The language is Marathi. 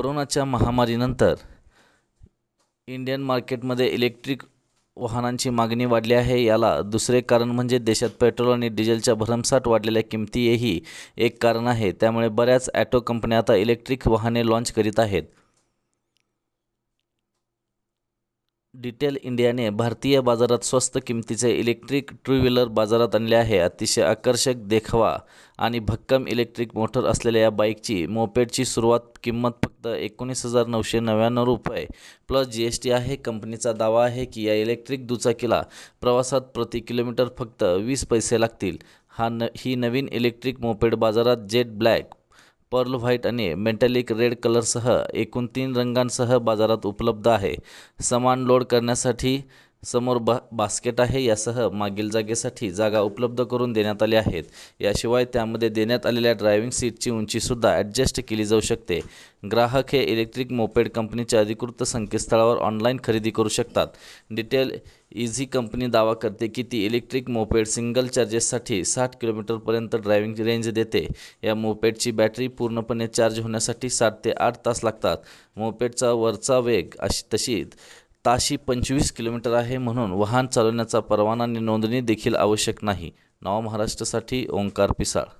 कोरोनाच्या महामारीनंतर इंडियन मार्केटमध्ये इलेक्ट्रिक वाहनांची मागणी वाढली आहे याला दुसरे कारण म्हणजे देशात पेट्रोल आणि डिझेलच्या भरमसाठ वाढलेल्या किमती हेही एक कारण आहे त्यामुळे बऱ्याच ॲटो कंपन्या आता इलेक्ट्रिक वाहने लाँच करीत आहेत डिटेल इंडियाने भारतीय बाजारात स्वस्त किमतीचे इलेक्ट्रिक टू व्हीलर बाजारात आणले आहे अतिशय आकर्षक देखावा आणि भक्कम इलेक्ट्रिक मोटर असलेल्या या बाईकची मोपेडची सुरुवात किंमत फक्त एकोणीस हजार नऊशे नव्याण्णव रुपये प्लस जी एस टी आहे कंपनीचा दावा आहे की या इलेक्ट्रिक दुचाकीला प्रवासात प्रति किलोमीटर फक्त वीस पैसे लागतील हा न ही नवीन इलेक्ट्रिक मोपेड बाजारात जेट ब्लॅक पर्ल व्हाईट आणि मेटॅलिक रेड कलरसह एकूण तीन रंगांसह बाजारात उपलब्ध आहे समान लोड करण्यासाठी समोर बा बास्केट आहे यासह मागील जागेसाठी जागा उपलब्ध करून देण्यात आली आहेत याशिवाय त्यामध्ये देण्यात आलेल्या ड्रायव्हिंग सीटची उंचीसुद्धा ॲडजस्ट केली जाऊ शकते ग्राहक हे इलेक्ट्रिक मोपेड कंपनीच्या अधिकृत संकेतस्थळावर ऑनलाईन खरेदी करू शकतात डिटेल इझी कंपनी दावा करते की ती इलेक्ट्रिक मोपेड सिंगल चार्जेससाठी साठ किलोमीटरपर्यंत ड्रायव्हिंग रेंज देते या मोपेडची बॅटरी पूर्णपणे चार्ज होण्यासाठी सात ते आठ तास लागतात मोपेडचा वरचा वेग अशी तशी ताशी पंचवीस किलोमीटर आहे म्हणून वाहन चालवण्याचा परवाना आणि नोंदणी देखील आवश्यक नाही नवा महाराष्ट्रासाठी ओंकार पिसाळ